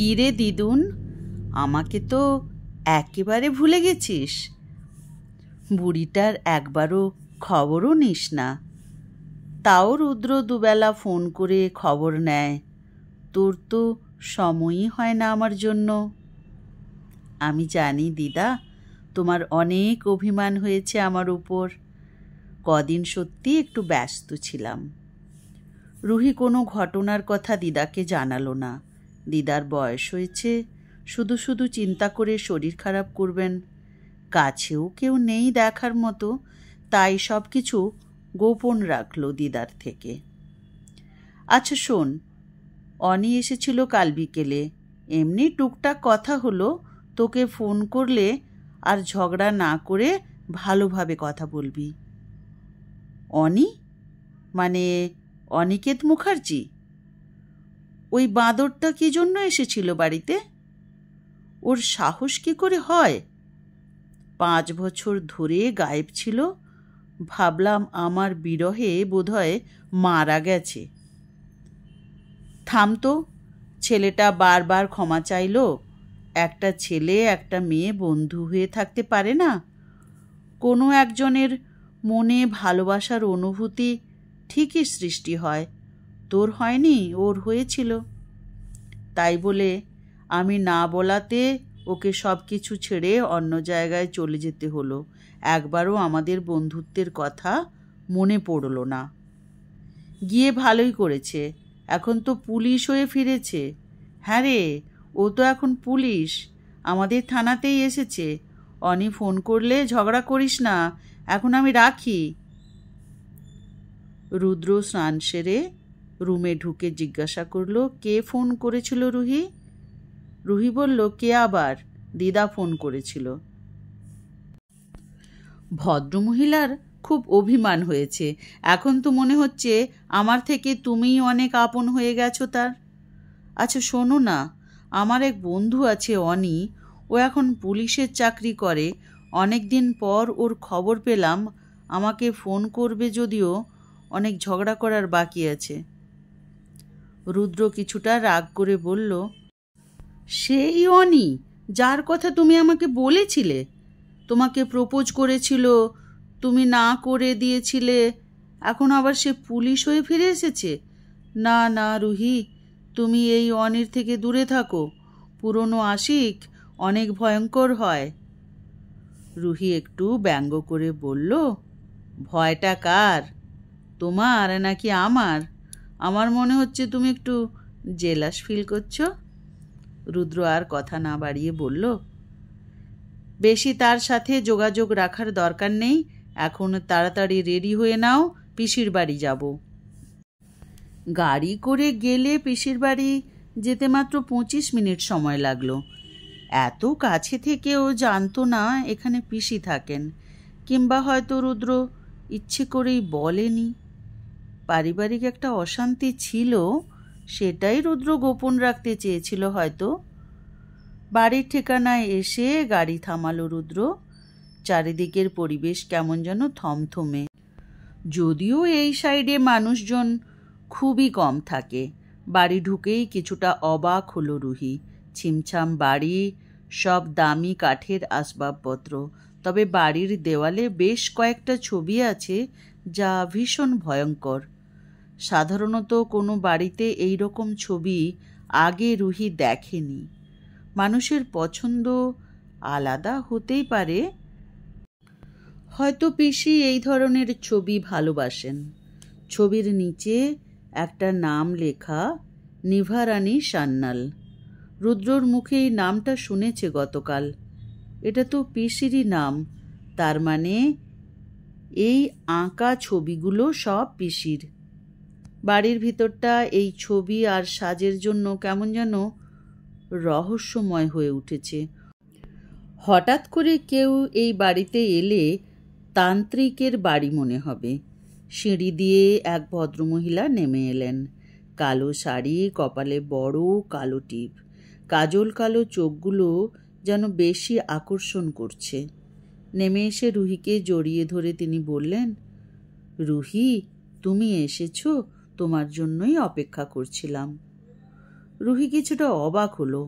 কী রে দিদুন আমাকে তো একেবারে ভুলে গেছিস বুড়িটার একবারও খবরও নিস না তাও রুদ্র দুবেলা ফোন করে খবর নেয় তোর তো সময়ই হয় না আমার জন্য আমি জানি দিদা তোমার অনেক অভিমান হয়েছে আমার উপর কদিন সত্যি একটু ব্যস্ত ছিলাম রুহি কোনো ঘটনার কথা দিদাকে জানালো না দিদার বয়স হয়েছে শুধু শুধু চিন্তা করে শরীর খারাপ করবেন কাছেও কেউ নেই দেখার মতো তাই সব কিছু গোপন রাখলো দিদার থেকে আচ্ছা শোন অনি এসেছিল কাল বিকেলে এমনি টুকটাক কথা হলো তোকে ফোন করলে আর ঝগড়া না করে ভালোভাবে কথা বলবি অনি মানে অনিকেত মুখার্জি ওই বাঁদরটা কি জন্য এসেছিল বাড়িতে ওর সাহস কি করে হয় পাঁচ বছর ধরে গায়েব ছিল ভাবলাম আমার বিরহে বোধহয় মারা গেছে থামতো ছেলেটা বারবার ক্ষমা চাইল একটা ছেলে একটা মেয়ে বন্ধু হয়ে থাকতে পারে না কোনো একজনের মনে ভালোবাসার অনুভূতি ঠিকই সৃষ্টি হয় তোর হয়নি ওর হয়েছিল তাই বলে আমি না বলাতে ওকে সব কিছু ছেড়ে অন্য জায়গায় চলে যেতে হলো একবারও আমাদের বন্ধুত্বের কথা মনে পড়ল না গিয়ে ভালোই করেছে এখন তো পুলিশ হয়ে ফিরেছে হ্যাঁ রে ও তো এখন পুলিশ আমাদের থানাতেই এসেছে অনি ফোন করলে ঝগড়া করিস না এখন আমি রাখি রুদ্র স্নান সেরে রুমে ঢুকে জিজ্ঞাসা করল কে ফোন করেছিল রুহি রুহি বলল কে আবার দিদা ফোন করেছিল ভদ্রমহিলার খুব অভিমান হয়েছে এখন তো মনে হচ্ছে আমার থেকে তুমিই অনেক আপন হয়ে গেছো তার আচ্ছা শোনো না আমার এক বন্ধু আছে অনি ও এখন পুলিশের চাকরি করে অনেক দিন পর ওর খবর পেলাম আমাকে ফোন করবে যদিও অনেক ঝগড়া করার বাকি আছে রুদ্র কিছুটা রাগ করে বলল সেই অনি যার কথা তুমি আমাকে বলেছিলে তোমাকে প্রপোজ করেছিল তুমি না করে দিয়েছিলে এখন আবার সে পুলিশ হয়ে ফিরে এসেছে না না রুহি তুমি এই অনির থেকে দূরে থাকো পুরনো আশিক অনেক ভয়ঙ্কর হয় রুহি একটু ব্যঙ্গ করে বলল ভয়টা কার তোমার নাকি আমার আমার মনে হচ্ছে তুমি একটু জেলাস ফিল করছো রুদ্র আর কথা না বাড়িয়ে বলল বেশি তার সাথে যোগাযোগ রাখার দরকার নেই এখন তাড়াতাড়ি রেডি হয়ে নাও পিসির বাড়ি যাব গাড়ি করে গেলে পিসির বাড়ি যেতে মাত্র পঁচিশ মিনিট সময় লাগলো এত কাছে থেকেও জানতো না এখানে পিসি থাকেন কিংবা হয়তো রুদ্র ইচ্ছে করেই বলেনি পারিবারিক একটা অশান্তি ছিল সেটাই রুদ্র গোপন রাখতে চেয়েছিল হয়তো বাড়ির ঠিকানায় এসে গাড়ি থামালো রুদ্র চারিদিকের পরিবেশ কেমন যেন থমথমে যদিও এই সাইডে মানুষজন খুবই কম থাকে বাড়ি ঢুকেই কিছুটা অবাক হলো রুহি ছিমছাম বাড়ি সব দামি কাঠের আসবাবপত্র তবে বাড়ির দেওয়ালে বেশ কয়েকটা ছবি আছে যা ভীষণ ভয়ঙ্কর সাধারণত কোনো বাড়িতে এই রকম ছবি আগে রুহি দেখেনি মানুষের পছন্দ আলাদা হতেই পারে হয়তো পিসি এই ধরনের ছবি ভালোবাসেন ছবির নিচে একটা নাম লেখা নিভারানী সান্নাল রুদ্রর মুখে এই নামটা শুনেছে গতকাল এটা তো পিসিরই নাম তার মানে এই আঁকা ছবিগুলো সব পিসির বাড়ির ভিতরটা এই ছবি আর সাজের জন্য কেমন যেন রহস্যময় হয়ে উঠেছে হঠাৎ করে কেউ এই বাড়িতে এলে তান্ত্রিকের বাড়ি মনে হবে সিঁড়ি দিয়ে এক ভদ্রমহিলা নেমে এলেন কালো শাড়ি কপালে বড় কালো টিপ কাজল কালো চোখগুলো যেন বেশি আকর্ষণ করছে নেমে এসে রুহিকে জড়িয়ে ধরে তিনি বললেন রুহি তুমি এসেছো তোমার জন্যই অপেক্ষা করছিলাম রুহি কিছুটা অবাক হলো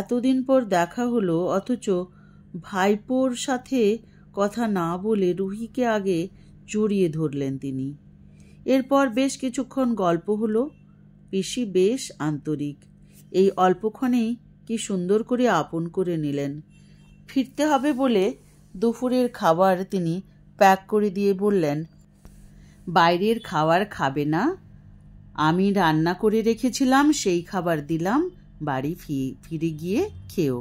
এতদিন পর দেখা হলো অথচ ভাইপোর সাথে কথা না বলে রুহিকে আগে জড়িয়ে ধরলেন তিনি এরপর বেশ কিছুক্ষণ গল্প হলো পিসি বেশ আন্তরিক এই অল্পক্ষণেই কি সুন্দর করে আপন করে নিলেন ফিরতে হবে বলে দুপুরের খাবার তিনি প্যাক করে দিয়ে বললেন বাইরের খাবার খাবে না আমি রান্না করে রেখেছিলাম সেই খাবার দিলাম বাড়ি ফিরে গিয়ে খেও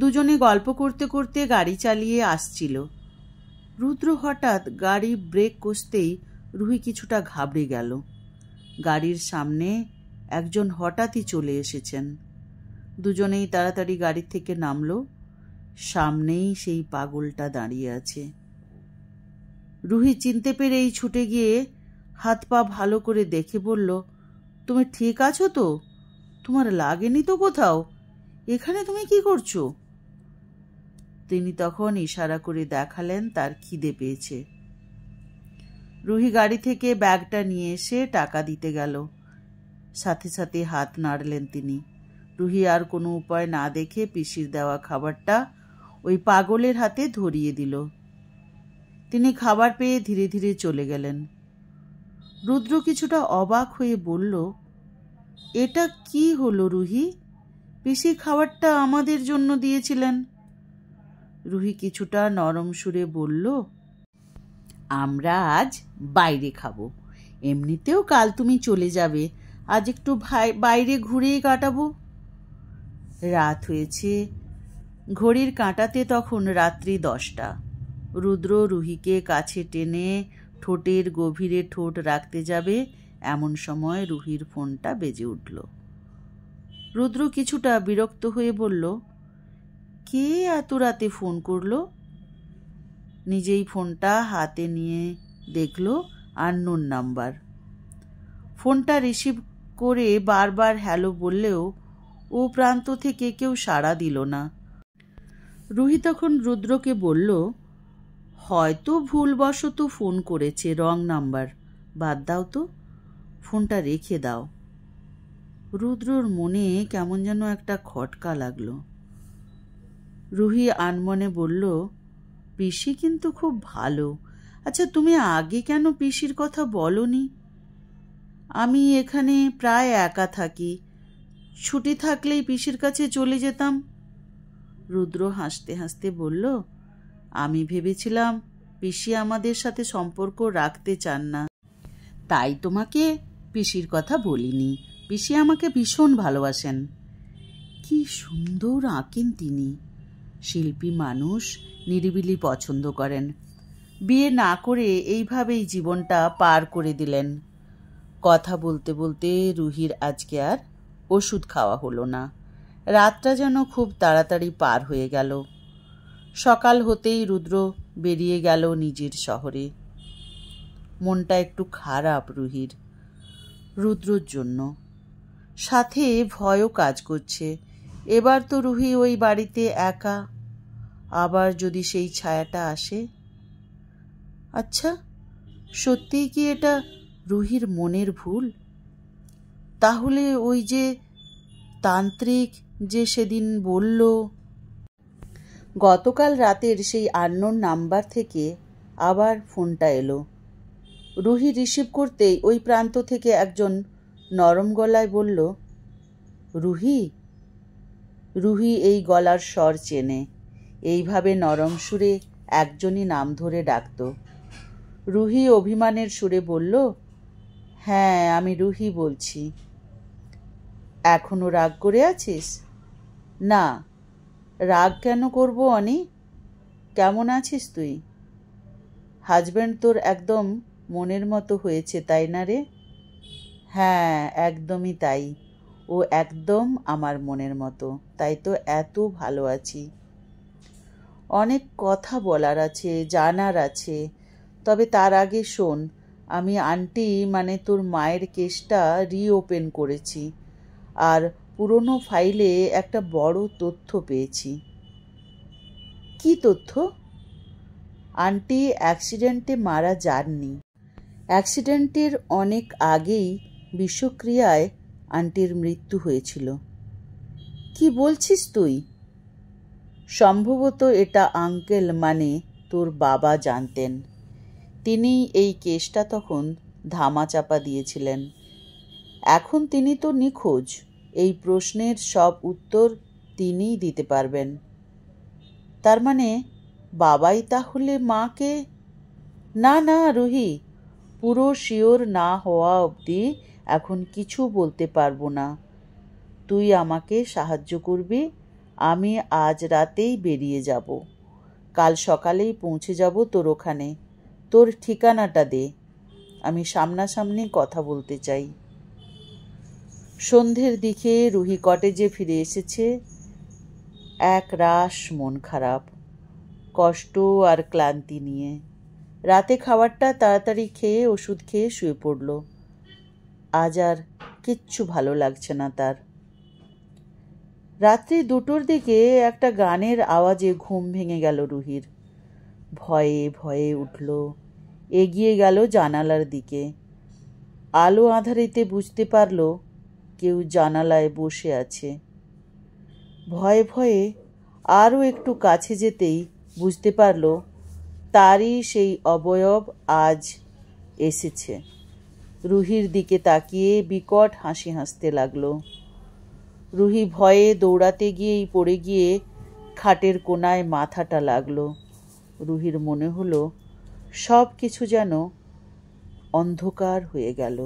দুজনে গল্প করতে করতে গাড়ি চালিয়ে আসছিল রুদ্র হঠাৎ গাড়ি ব্রেক কষতেই রুহি কিছুটা ঘাবড়ে গেল গাড়ির সামনে একজন হঠাৎই চলে এসেছেন দুজনেই তাড়াতাড়ি গাড়ি থেকে নামল সামনেই সেই পাগলটা দাঁড়িয়ে আছে রুহি চিনতে পেরেই ছুটে গিয়ে হাত পা ভালো করে দেখে বলল তুমি ঠিক আছো তো তোমার লাগেনি তো কোথাও এখানে তুমি কি করছো তিনি তখন ইশারা করে দেখালেন তার খিদে পেয়েছে রুহি গাড়ি থেকে ব্যাগটা নিয়ে এসে টাকা দিতে গেল সাথে সাথে হাত নাড়লেন তিনি রুহি আর কোনো উপায় না দেখে পিসির দেওয়া খাবারটা ওই পাগলের হাতে ধরিয়ে দিল তিনি খাবার পেয়ে ধীরে ধীরে চলে গেলেন রুদ্র কিছুটা অবাক হয়ে বলল এটা কি হলো রুহি পিসি খাবারটা আমাদের জন্য দিয়েছিলেন রুহি কিছুটা নরম সুরে বলল আমরা আজ বাইরে খাবো এমনিতেও কাল তুমি চলে যাবে আজ একটু ভাই বাইরে ঘুরে কাটাবো রাত হয়েছে ঘড়ির কাঁটাতে তখন রাত্রি দশটা রুদ্র রুহিকে কাছে টেনে ঠোঁটের গভীরে ঠোঁট রাখতে যাবে এমন সময় রুহির ফোনটা বেজে উঠল রুদ্র কিছুটা বিরক্ত হয়ে বলল কে এত রাতে ফোন করল নিজেই ফোনটা হাতে নিয়ে দেখল আননোন নাম্বার ফোনটা রিসিভ করে বারবার হ্যালো বললেও ও প্রান্ত থেকে কেউ সাড়া দিল না রুহি তখন রুদ্রকে বলল হয়তো ভুলবশত ফোন করেছে রং নাম্বার বাদ দাও তো ফোনটা রেখে দাও রুদ্রর মনে কেমন যেন একটা খটকা লাগলো রুহি আনমনে বলল পিসি কিন্তু খুব ভালো আচ্ছা তুমি আগে কেন পিসির কথা বলনি আমি এখানে প্রায় একা থাকি ছুটি থাকলেই পিসির কাছে চলে যেতাম রুদ্র হাসতে হাসতে বলল আমি ভেবেছিলাম পিসি আমাদের সাথে সম্পর্ক রাখতে চান না তাই তোমাকে পিসির কথা বলিনি পিসি আমাকে ভীষণ ভালোবাসেন কি সুন্দর আঁকেন তিনি শিল্পী মানুষ নিরিবিলি পছন্দ করেন বিয়ে না করে এইভাবেই জীবনটা পার করে দিলেন কথা বলতে বলতে রুহির আজকে আর ওষুধ খাওয়া হলো না রাতটা যেন খুব তাড়াতাড়ি পার হয়ে গেল সকাল হতেই রুদ্র বেরিয়ে গেল নিজের শহরে মনটা একটু খারাপ রুহির রুদ্রর জন্য সাথে ভয়ও কাজ করছে এবার তো রুহি ওই বাড়িতে একা আবার যদি সেই ছায়াটা আসে আচ্ছা সত্যিই কি এটা রুহির মনের ভুল তাহলে ওই যে তান্ত্রিক যে সেদিন বলল গতকাল রাতের সেই আন্নোর নাম্বার থেকে আবার ফোনটা এলো রুহি রিসিভ করতেই ওই প্রান্ত থেকে একজন নরম গলায় বলল রুহি রুহি এই গলার স্বর চেনে এইভাবে নরম সুরে একজনই নাম ধরে ডাকত রুহি অভিমানের সুরে বলল হ্যাঁ আমি রুহি বলছি এখনও রাগ করে আছিস না রাগ কেন করব অনি কেমন আছিস তুই হাজব্যান্ড তোর একদম মনের মতো হয়েছে তাই না রে হ্যাঁ একদমই তাই ও একদম আমার মনের মতো তাই তো এত ভালো আছি অনেক কথা বলার আছে জানার আছে তবে তার আগে শোন আমি আন্টি মানে তোর মায়ের কেসটা রিওপেন করেছি আর পুরনো ফাইলে একটা বড় তথ্য পেয়েছি কি তথ্য আন্টি অ্যাক্সিডেন্টে মারা যাননি অ্যাক্সিডেন্টের অনেক আগেই বিষক্রিয়ায় আন্টির মৃত্যু হয়েছিল কি বলছিস তুই সম্ভবত এটা আঙ্কেল মানে তোর বাবা জানতেন তিনি এই কেসটা তখন ধামাচাপা দিয়েছিলেন এখন তিনি তো নিখোঁজ এই প্রশ্নের সব উত্তর তিনিই দিতে পারবেন তার মানে বাবাই তাহলে মাকে না না রুহি পুরো শিওর না হওয়া অবধি এখন কিছু বলতে পারবো না তুই আমাকে সাহায্য করবি আমি আজ রাতেই বেরিয়ে যাব কাল সকালেই পৌঁছে যাব তোর ওখানে তোর ঠিকানাটা দে আমি সামনাসামনি কথা বলতে চাই সন্ধ্যের দিকে রুহি কটেজে ফিরে এসেছে এক রাস মন খারাপ কষ্ট আর ক্লান্তি নিয়ে রাতে খাবারটা তাড়াতাড়ি খেয়ে ওষুধ খেয়ে শুয়ে পড়ল আজ আর কিচ্ছু ভালো লাগছে না তার রাত্রি দুটোর দিকে একটা গানের আওয়াজে ঘুম ভেঙে গেল রুহির ভয়ে ভয়ে উঠল এগিয়ে গেল জানালার দিকে আলো আধারিতে বুঝতে পারলো কেউ জানালায় বসে আছে ভয়ে ভয়ে আরও একটু কাছে যেতেই বুঝতে পারল তারই সেই অবয়ব আজ এসেছে রুহির দিকে তাকিয়ে বিকট হাসি হাসতে লাগল রুহি ভয়ে দৌড়াতে গিয়েই পড়ে গিয়ে খাটের কোনায় মাথাটা লাগলো রুহির মনে হলো সব কিছু যেন অন্ধকার হয়ে গেল